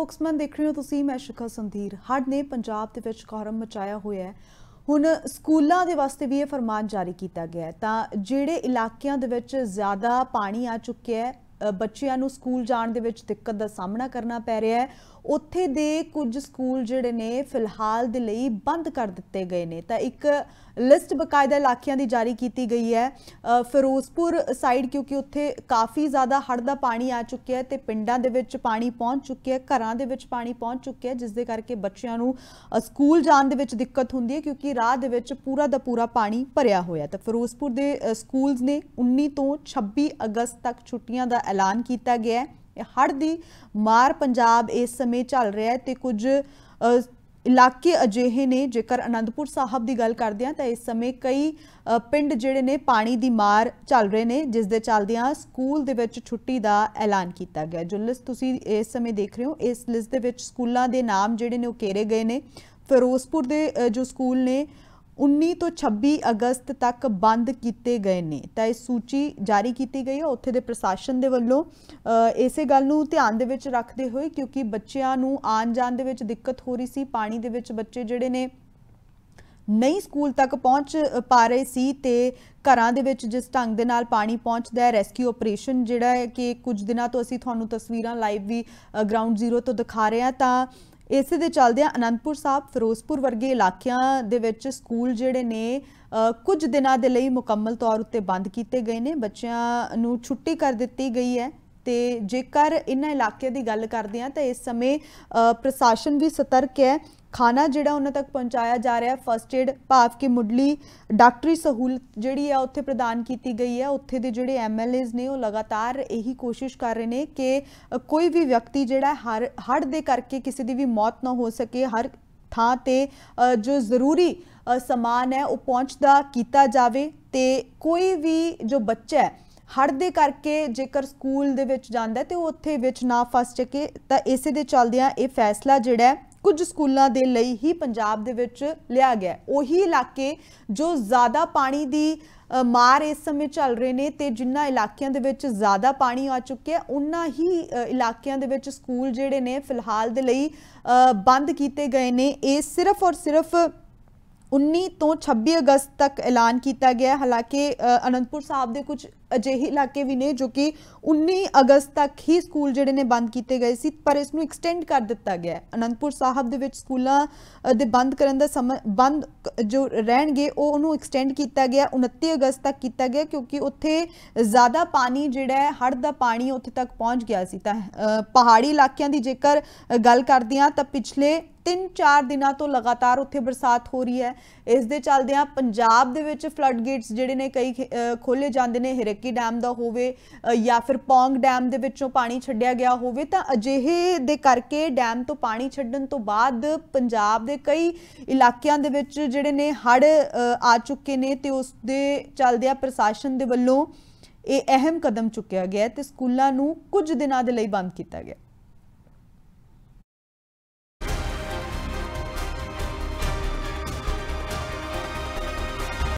Spokesman ਦੇਖ ਰਹੇ ਹੋ ਤੁਸੀਂ ਮੈਂ ਸ਼ਿਖਾ ਸੰਧੀਰ ਹੜ ਨੇ ਪੰਜਾਬ ਦੇ ਵਿੱਚ ਕੋਹਰਮ ਮਚਾਇਆ ਹੋਇਆ ਹੈ ਹੁਣ ਸਕੂਲਾਂ ਦੇ ਵਾਸਤੇ ਵੀ ਇਹ ਫਰਮਾਨ ਜਾਰੀ ਕੀਤਾ ਗਿਆ ਹੈ ਤਾਂ ਜਿਹੜੇ ਇਲਾਕਿਆਂ ਦੇ ਵਿੱਚ ਜ਼ਿਆਦਾ ਪਾਣੀ ਆ ਚੁੱਕਿਆ ਹੈ ਬੱਚਿਆਂ ਨੂੰ ਸਕੂਲ ਜਾਣ ਦੇ ਵਿੱਚ ਦਿੱਕਤ ਦਾ ਸਾਹਮਣਾ ਕਰਨਾ ਪੈ ਰਿਹਾ ਹੈ ਉੱਥੇ ਦੇ ਕੁਝ ਸਕੂਲ ਜਿਹੜੇ ਨੇ ਫਿਲਹਾਲ ਦੇ ਲਈ ਬੰਦ ਕਰ ਦਿੱਤੇ ਗਏ ਨੇ ਤਾਂ ਇੱਕ ਲਿਸਟ ਬਕਾਇਦਾ ਇਲਾਕਿਆਂ ਦੀ ਜਾਰੀ ਕੀਤੀ ਗਈ ਹੈ ਫਿਰੋਜ਼ਪੁਰ ਸਾਈਡ ਕਿਉਂਕਿ ਉੱਥੇ ਕਾਫੀ ਜ਼ਿਆਦਾ ਹੜ ਦਾ ਪਾਣੀ ਆ ਚੁੱਕਿਆ ਹੈ ਤੇ ਪਿੰਡਾਂ ਦੇ ਵਿੱਚ ਪਾਣੀ ਪਹੁੰਚ ਚੁੱਕਿਆ ਹੈ ਘਰਾਂ ਦੇ ਵਿੱਚ ਪਾਣੀ ਪਹੁੰਚ ਚੁੱਕਿਆ ਹੈ ਜਿਸ ਦੇ ਕਰਕੇ ਬੱਚਿਆਂ ਨੂੰ ਸਕੂਲ ਜਾਣ ਦੇ ਵਿੱਚ ਦਿੱਕਤ ਹੁੰਦੀ ਹੈ ਕਿਉਂਕਿ ਰਾਹ ਦੇ ਵਿੱਚ ਪੂਰਾ ਦਾ ਪੂਰਾ ਪਾਣੀ ਭਰਿਆ ਹੋਇਆ ਤਾਂ ਫਿਰੋਜ਼ਪੁਰ ਦੇ ਸਕੂਲਸ ਨੇ 19 ਤੋਂ 26 ਅਗਸਤ ਤੱਕ ਛੁੱਟੀਆਂ ਦਾ ਐਲਾਨ ਕੀਤਾ ਗਿਆ ਹੈ ਹੜ ਦੀ ਮਾਰ ਪੰਜਾਬ ਇਸ ਸਮੇਂ ਚੱਲ ਰਿਹਾ ਹੈ ਤੇ ਕੁਝ ਇਲਾਕੇ ਅਜਿਹੇ ਨੇ ਜੇਕਰ ਅਨੰਦਪੁਰ ਸਾਹਿਬ ਦੀ ਗੱਲ ਕਰਦੇ ਆ ਤਾਂ ਇਸ ਸਮੇਂ ਕਈ ਪਿੰਡ ਜਿਹੜੇ ਨੇ ਪਾਣੀ ਦੀ ਮਾਰ ਚੱਲ ਰਹੇ ਨੇ ਜਿਸ ਦੇ ਚੱਲਦਿਆਂ ਸਕੂਲ ਦੇ ਵਿੱਚ ਛੁੱਟੀ ਦਾ ਐਲਾਨ ਕੀਤਾ ਗਿਆ ਜੋ ਲਿਸਟ ਤੁਸੀਂ ਇਸ ਸਮੇਂ ਦੇਖ ਰਹੇ ਹੋ ਇਸ ਲਿਸਟ ਦੇ ਵਿੱਚ ਸਕੂਲਾਂ ਦੇ ਨਾਮ ਜਿਹੜੇ ਨੇ ਉਹ ਘੇਰੇ ਗਏ ਨੇ ਫਿਰੋਜ਼ਪੁਰ ਦੇ ਜੋ ਸਕੂਲ ਨੇ 19 ਤੋਂ 26 ਅਗਸਤ ਤੱਕ ਬੰਦ ਕੀਤੇ ਗਏ ਨੇ ਤਾਂ ਇਹ ਸੂਚੀ ਜਾਰੀ ਕੀਤੀ ਗਈ ਹੈ ਉੱਥੇ ਦੇ ਪ੍ਰਸ਼ਾਸਨ ਦੇ ਵੱਲੋਂ ਇਸੇ ਗੱਲ ਨੂੰ ਧਿਆਨ ਦੇ ਵਿੱਚ ਰੱਖਦੇ ਹੋਏ ਕਿਉਂਕਿ ਬੱਚਿਆਂ ਨੂੰ ਆਨ ਜਾਣ ਦੇ ਵਿੱਚ ਦਿੱਕਤ ਹੋ ਰਹੀ ਸੀ ਪਾਣੀ ਦੇ ਵਿੱਚ ਬੱਚੇ ਜਿਹੜੇ ਨੇ ਨਹੀਂ ਸਕੂਲ ਤੱਕ ਪਹੁੰਚ ਪਾ ਰਹੇ ਸੀ ਤੇ ਘਰਾਂ ਦੇ ਵਿੱਚ ਜਿਸ ਢੰਗ ਦੇ ਨਾਲ ਪਾਣੀ ਪਹੁੰਚਦਾ ਹੈ ਰੈਸਕਿਊ ਆਪਰੇਸ਼ਨ ਜਿਹੜਾ ਹੈ ਕਿ ਕੁਝ ਦਿਨਾਂ ਤੋਂ ਅਸੀਂ ਤੁਹਾਨੂੰ ਤਸਵੀਰਾਂ ਲਾਈਵ ਵੀ ਗਰਾਊਂਡ ਜ਼ੀਰੋ ਤੋਂ ਦਿਖਾ ਰਹੇ ਹਾਂ ਤਾਂ ਇਸੇ ਦੇ ਚੱਲਦਿਆਂ ਅਨੰਦਪੁਰ ਸਾਹਿਬ ਫਿਰੋਜ਼ਪੁਰ ਵਰਗੇ ਇਲਾਕਿਆਂ ਦੇ ਵਿੱਚ ਸਕੂਲ ਜਿਹੜੇ ਨੇ ਕੁਝ ਦਿਨਾਂ ਦੇ ਲਈ ਮੁਕੰਮਲ ਤੌਰ ਉੱਤੇ ਬੰਦ ਕੀਤੇ ਗਏ ਨੇ ਬੱਚਿਆਂ ਨੂੰ ਛੁੱਟੀ ਕਰ ਦਿੱਤੀ ਗਈ ਹੈ ਤੇ ਜੇਕਰ ਇਹਨਾਂ ਇਲਾਕਿਆਂ ਦੀ ਗੱਲ ਕਰਦੇ ਆ ਤਾਂ ਇਸ ਸਮੇਂ ਪ੍ਰਸ਼ਾਸਨ ਵੀ ਸਤਰਕ ਹੈ ਖਾਣਾ ਜਿਹੜਾ ਉਹਨਾਂ ਤੱਕ ਪਹੁੰਚਾਇਆ ਜਾ ਰਿਹਾ ਹੈ ਫਰਸਟ ਏਡ ਭਾਵ ਕਿ ਮੁੱਢਲੀ ਡਾਕਟਰੀ ਸਹੂਲਤ ਜਿਹੜੀ ਆ ਉੱਥੇ ਪ੍ਰਦਾਨ ਕੀਤੀ ਗਈ ਹੈ ਉੱਥੇ ਦੇ ਜਿਹੜੇ ਏਜ਼ ਨੇ ਉਹ ਲਗਾਤਾਰ ਇਹੀ ਕੋਸ਼ਿਸ਼ ਕਰ ਰਹੇ ਨੇ ਕਿ ਕੋਈ ਵੀ ਵਿਅਕਤੀ ਜਿਹੜਾ ਹਰ ਹੜ ਦੇ ਕਰਕੇ ਕਿਸੇ ਦੀ ਵੀ ਮੌਤ ਨਾ ਹੋ ਸਕੇ ਹਰ ਥਾਂ ਤੇ ਜੋ ਜ਼ਰੂਰੀ ਸਮਾਨ ਹੈ ਉਹ ਪਹੁੰਚਦਾ ਕੀਤਾ ਜਾਵੇ ਤੇ ਕੋਈ ਵੀ ਜੋ ਬੱਚਾ ਹੈ ਹੜ ਦੇ ਕਰਕੇ ਜੇਕਰ ਸਕੂਲ ਦੇ ਵਿੱਚ ਜਾਂਦਾ ਤੇ ਉਹ ਉੱਥੇ ਵਿੱਚ ਨਾ ਫਸ ਸਕੇ ਤਾਂ ਇਸੇ ਦੇ ਚੱਲਦਿਆਂ ਇਹ ਫੈਸਲਾ ਜਿਹੜਾ ਕੁਝ ਸਕੂਲਾਂ ਦੇ ਲਈ ਹੀ ਪੰਜਾਬ ਦੇ ਵਿੱਚ ਲਿਆ ਗਿਆ ਉਹੀ ਇਲਾਕੇ ਜੋ ਜ਼ਿਆਦਾ ਪਾਣੀ ਦੀ ਮਾਰ ਇਸ ਸਮੇਂ ਚੱਲ ਰਹੇ ਨੇ ਤੇ ਜਿੰਨਾ ਇਲਾਕਿਆਂ ਦੇ ਵਿੱਚ ਜ਼ਿਆਦਾ ਪਾਣੀ ਆ ਚੁੱਕਿਆ ਉਹਨਾਂ ਹੀ ਇਲਾਕਿਆਂ ਦੇ ਵਿੱਚ ਸਕੂਲ ਜਿਹੜੇ ਨੇ ਫਿਲਹਾਲ ਦੇ ਲਈ ਬੰਦ ਕੀਤੇ ਗਏ ਨੇ ਇਹ ਸਿਰਫ ਔਰ ਸਿਰਫ 19 ਤੋਂ 26 ਅਗਸਤ ਤੱਕ ਐਲਾਨ ਕੀਤਾ ਗਿਆ ਹਾਲਾਂਕਿ ਅਨੰਦਪੁਰ ਸਾਹਿਬ ਦੇ ਕੁਝ ਅਜਿਹੇ ਇਲਾਕੇ ਵੀ ਨੇ ਜੋ ਕਿ 19 ਅਗਸਤ ਤੱਕ ਹੀ ਸਕੂਲ ਜਿਹੜੇ ਨੇ ਬੰਦ ਕੀਤੇ ਗਏ ਸੀ ਪਰ ਇਸ ਨੂੰ ਐਕਸਟੈਂਡ ਕਰ ਦਿੱਤਾ ਗਿਆ ਹੈ ਅਨੰਦਪੁਰ ਸਾਹਿਬ ਦੇ ਵਿੱਚ ਸਕੂਲਾਂ ਦੇ ਬੰਦ ਕਰਨ ਦਾ ਸਮਾਂ ਬੰਦ ਜੋ ਰਹਿਣਗੇ ਉਹ ਉਹਨੂੰ ਐਕਸਟੈਂਡ ਕੀਤਾ ਗਿਆ 29 ਅਗਸਤ ਤੱਕ ਕੀਤਾ ਗਿਆ ਕਿਉਂਕਿ ਉੱਥੇ ਜ਼ਿਆਦਾ ਪਾਣੀ ਜਿਹੜਾ ਹੈ ਹੜ ਦਾ ਪਾਣੀ ਉੱਥੇ ਤੱਕ ਪਹੁੰਚ ਗਿਆ ਸੀ ਤਾਂ ਪਹਾੜੀ ਇਲਾਕਿਆਂ ਦੀ ਜੇਕਰ ਗੱਲ ਕਰਦੇ ਹਾਂ ਤਾਂ ਪਿਛਲੇ 3-4 ਦਿਨਾਂ ਤੋਂ ਲਗਾਤਾਰ ਉੱਥੇ ਬਰਸਾਤ ਹੋ ਰਹੀ ਹੈ ਇਸ ਦੇ ਚੱਲਦਿਆਂ ਪੰਜਾਬ ਦੇ ਵਿੱਚ ਫਲੱਡ ਗੇਟਸ ਜਿਹੜੇ ਨੇ ਕਈ ਖੋਲੇ ਜਾਂਦੇ ਨੇ ਹਿਰਕੀ ਡੈਮ ਦਾ ਹੋਵੇ ਜਾਂ ਫਿਰ ਪੌਂਗ ਡੈਮ ਦੇ ਵਿੱਚੋਂ ਪਾਣੀ ਛੱਡਿਆ ਗਿਆ ਹੋਵੇ ਤਾਂ ਅਜਿਹੇ ਦੇ ਕਰਕੇ ਡੈਮ ਤੋਂ ਪਾਣੀ ਛੱਡਣ ਤੋਂ ਬਾਅਦ ਪੰਜਾਬ ਦੇ ਕਈ ਇਲਾਕਿਆਂ ਦੇ ਵਿੱਚ ਜਿਹੜੇ ਨੇ ਹੜ ਆ ਚੁੱਕੇ ਨੇ ਤੇ ਉਸ ਦੇ ਚੱਲਦਿਆਂ ਪ੍ਰਸ਼ਾਸਨ ਦੇ ਵੱਲੋਂ ਇਹ ਅਹਿਮ ਕਦਮ ਚੁੱਕਿਆ ਗਿਆ ਤੇ ਸਕੂਲਾਂ ਨੂੰ ਕੁਝ ਦਿਨਾਂ ਦੇ ਲਈ ਬੰਦ ਕੀਤਾ ਗਿਆ